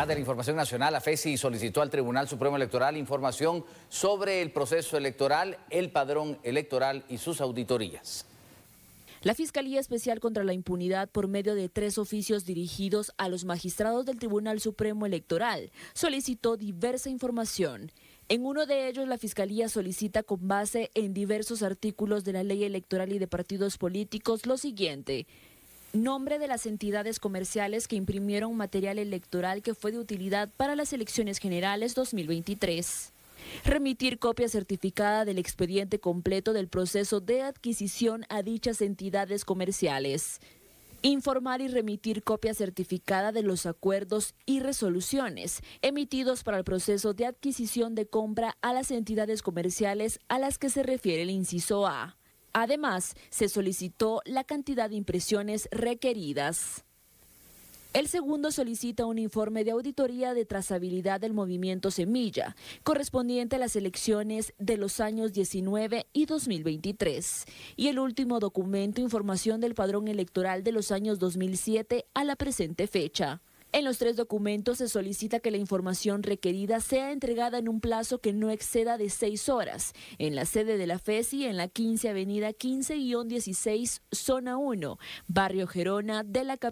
Además de la información nacional, la FESI solicitó al Tribunal Supremo Electoral información sobre el proceso electoral, el padrón electoral y sus auditorías. La Fiscalía Especial contra la Impunidad, por medio de tres oficios dirigidos a los magistrados del Tribunal Supremo Electoral, solicitó diversa información. En uno de ellos, la Fiscalía solicita con base en diversos artículos de la ley electoral y de partidos políticos lo siguiente nombre de las entidades comerciales que imprimieron material electoral que fue de utilidad para las elecciones generales 2023. Remitir copia certificada del expediente completo del proceso de adquisición a dichas entidades comerciales. Informar y remitir copia certificada de los acuerdos y resoluciones emitidos para el proceso de adquisición de compra a las entidades comerciales a las que se refiere el inciso A. Además, se solicitó la cantidad de impresiones requeridas. El segundo solicita un informe de auditoría de trazabilidad del movimiento Semilla, correspondiente a las elecciones de los años 19 y 2023, y el último documento información del padrón electoral de los años 2007 a la presente fecha. En los tres documentos se solicita que la información requerida sea entregada en un plazo que no exceda de seis horas en la sede de la FESI en la 15 Avenida 15-16, Zona 1, Barrio Gerona de la capital.